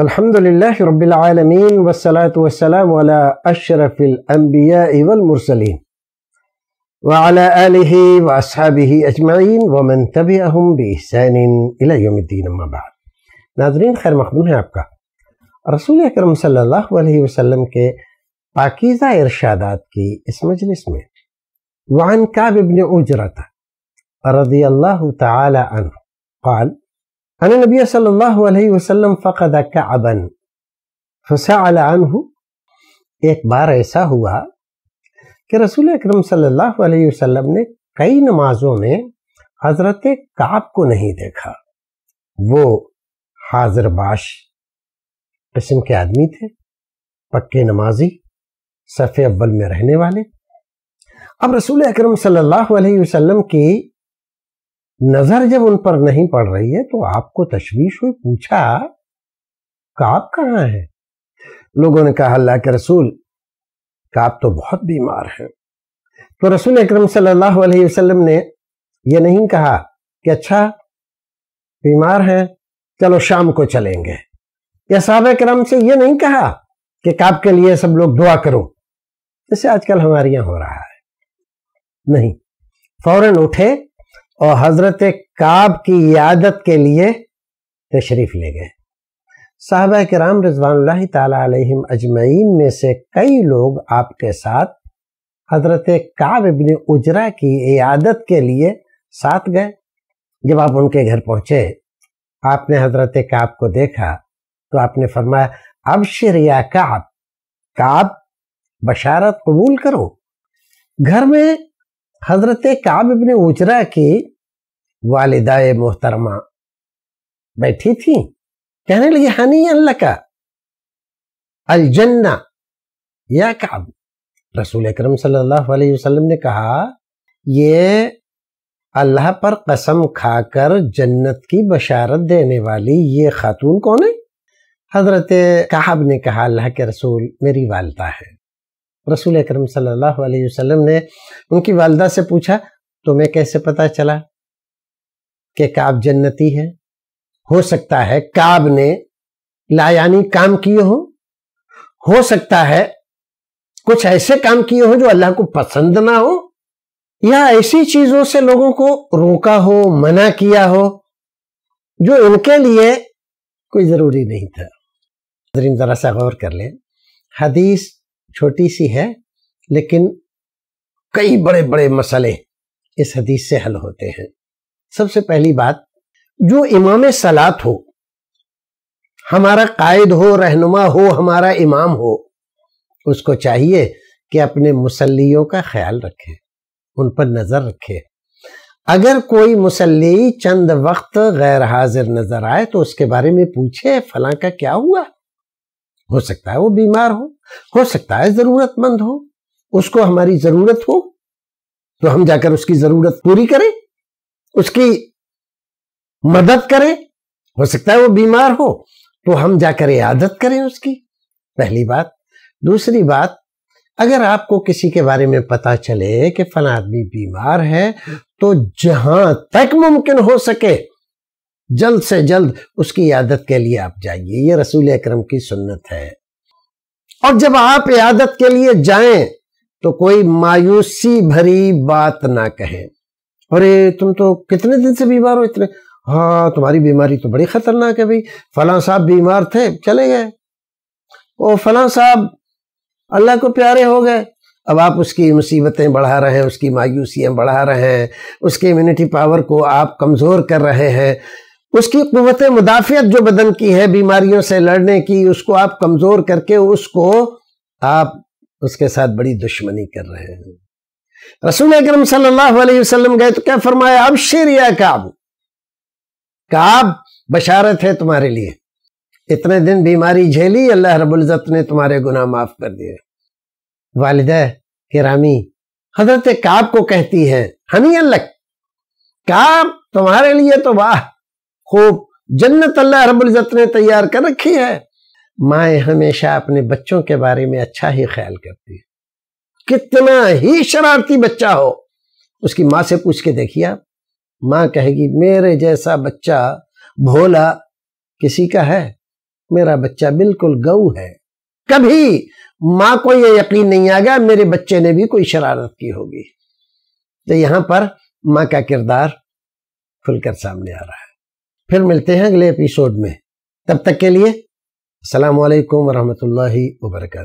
الحمد لله رب العالمين والصلاة والسلام على أشرف الأنبياء والمرسلين وعلى آله وأصحابه أجمعين ومن تبعهم بإحسان إلى يوم الدين أما بعد مقدم खैर آپ کا رسول اکرم صلی اللہ علیہ وسلم کے پاکیزہ ارشادات کی اس مجلس میں وعن काब بن उजरत रजी अल्लाह तआला अन قال अन नबी सल्लल्लाहु अलैहि वसल्लम फ़क़द कअबन फ़सल अनहु एक बार ऐसा हुआ कि रसूल अकरम सल्लल्लाहु अलैहि वसल्लम ने कई नमाजों में हज़रत काब को नहीं देखा वो हाजरबाश किस्म के आदमी थे पक्के नमाजी सफ़े अव्वल में रहने वाले अब रसूल अकरम सल्लल्लाहु अलैहि वसल्लम की नजर जब उन पर नहीं पड़ रही है तो आपको तशवीश हुई पूछा काब कहाँ है लोगों ने कहा अल्लाह के रसूल काब तो बहुत बीमार है तो रसूल अक्रम सल्लल्लाहु अलैहि वसल्लम ने यह नहीं कहा कि अच्छा बीमार है चलो शाम को चलेंगे या साहब करम से यह नहीं कहा कि काब के लिए सब लोग दुआ करो जैसे आजकल हमारे यहां हो रहा है नहीं फौरन उठे और हज़रत काब की यादत के लिए तशरीफ़ ले गए साहब कराम रजवान अजमैन में से कई लोग आपके साथ हज़रत काब इबन उजरा की यादत के लिए साथ गए जब आप उनके घर पहुंचे आपने हज़रत काब को देखा तो आपने फरमाया अब या काब काब बशारत कबूल करो घर में हज़रत काब इबन उजरा की वालदा मोहतरमा बैठी थी कहने लगी हनी हाँ अल्लाह का अलजन्ना या काब रसूल अकरम सल्लल्लाहु अलैहि वसल्लम ने कहा ये अल्लाह पर कसम खाकर जन्नत की बशारत देने वाली ये खातून कौन है हजरत काहब ने कहा अल्लाह के रसूल मेरी वालदा है रसूल अकरम सल्लल्लाहु अलैहि वसल्लम ने उनकी वालदा से पूछा तुम्हें कैसे पता चला कि काब जन्नती है हो सकता है काब ने लायानी काम किए हो हो सकता है कुछ ऐसे काम किए हो जो अल्लाह को पसंद ना हो या ऐसी चीजों से लोगों को रोका हो मना किया हो जो इनके लिए कोई जरूरी नहीं था जरा सा गौर कर लें हदीस छोटी सी है लेकिन कई बड़े बड़े मसले इस हदीस से हल होते हैं सबसे पहली बात जो इमाम सलात हो हमारा कायद हो रहनुमा हो हमारा इमाम हो उसको चाहिए कि अपने मुसलियों का ख्याल रखे उन पर नज़र रखे अगर कोई मुसल्ली चंद वक्त गैर हाजिर नजर आए तो उसके बारे में पूछे फला का क्या हुआ हो सकता है वो बीमार हो हो सकता है जरूरतमंद हो उसको हमारी जरूरत हो तो हम जाकर उसकी जरूरत पूरी करें उसकी मदद करें हो सकता है वो बीमार हो तो हम जाकर इयादत करें उसकी पहली बात दूसरी बात अगर आपको किसी के बारे में पता चले कि फला आदमी बीमार है तो जहां तक मुमकिन हो सके जल्द से जल्द उसकी इयादत के लिए आप जाइए ये रसूल अक्रम की सुन्नत है और जब आप इयादत के लिए जाएं तो कोई मायूसी भरी बात ना कहें अरे तुम तो कितने दिन से बीमार हो इतने हाँ तुम्हारी बीमारी तो बड़ी खतरनाक है भाई फलां साहब बीमार थे चले गए ओ फला साहब अल्लाह को प्यारे हो गए अब आप उसकी मुसीबतें बढ़ा रहे हैं उसकी मायूसियाँ बढ़ा रहे हैं उसकी इम्यूनिटी पावर को आप कमज़ोर कर रहे हैं उसकी क़वत मुदाफ़ियत जो बदन की है बीमारियों से लड़ने की उसको आप कमज़ोर करके उसको आप उसके साथ बड़ी दुश्मनी कर रहे हैं रसूल अक्रम सल्लाम गए तो क्या फरमाया अब शेर या काब काब बशारत है तुम्हारे लिए इतने दिन बीमारी झेली अल्लाह रबुल्जत ने तुम्हारे गुनाह माफ कर दिए वालदा किरामी हजरत काब को कहती है हनी अल्लक काब तुम्हारे लिए तो वाह खूब जन्नत अल्लाह रबुल्जत ने तैयार कर रखी है माए हमेशा अपने बच्चों के बारे में अच्छा ही ख्याल करती है कितना ही शरारती बच्चा हो उसकी माँ से पूछ के देखिए आप माँ कहेगी मेरे जैसा बच्चा भोला किसी का है मेरा बच्चा बिल्कुल गऊ है कभी माँ को यह यकीन नहीं आ गया मेरे बच्चे ने भी कोई शरारत की होगी तो यहां पर माँ का किरदार खुलकर सामने आ रहा है फिर मिलते हैं अगले एपिसोड में तब तक के लिए असलकम वरहमल वर्का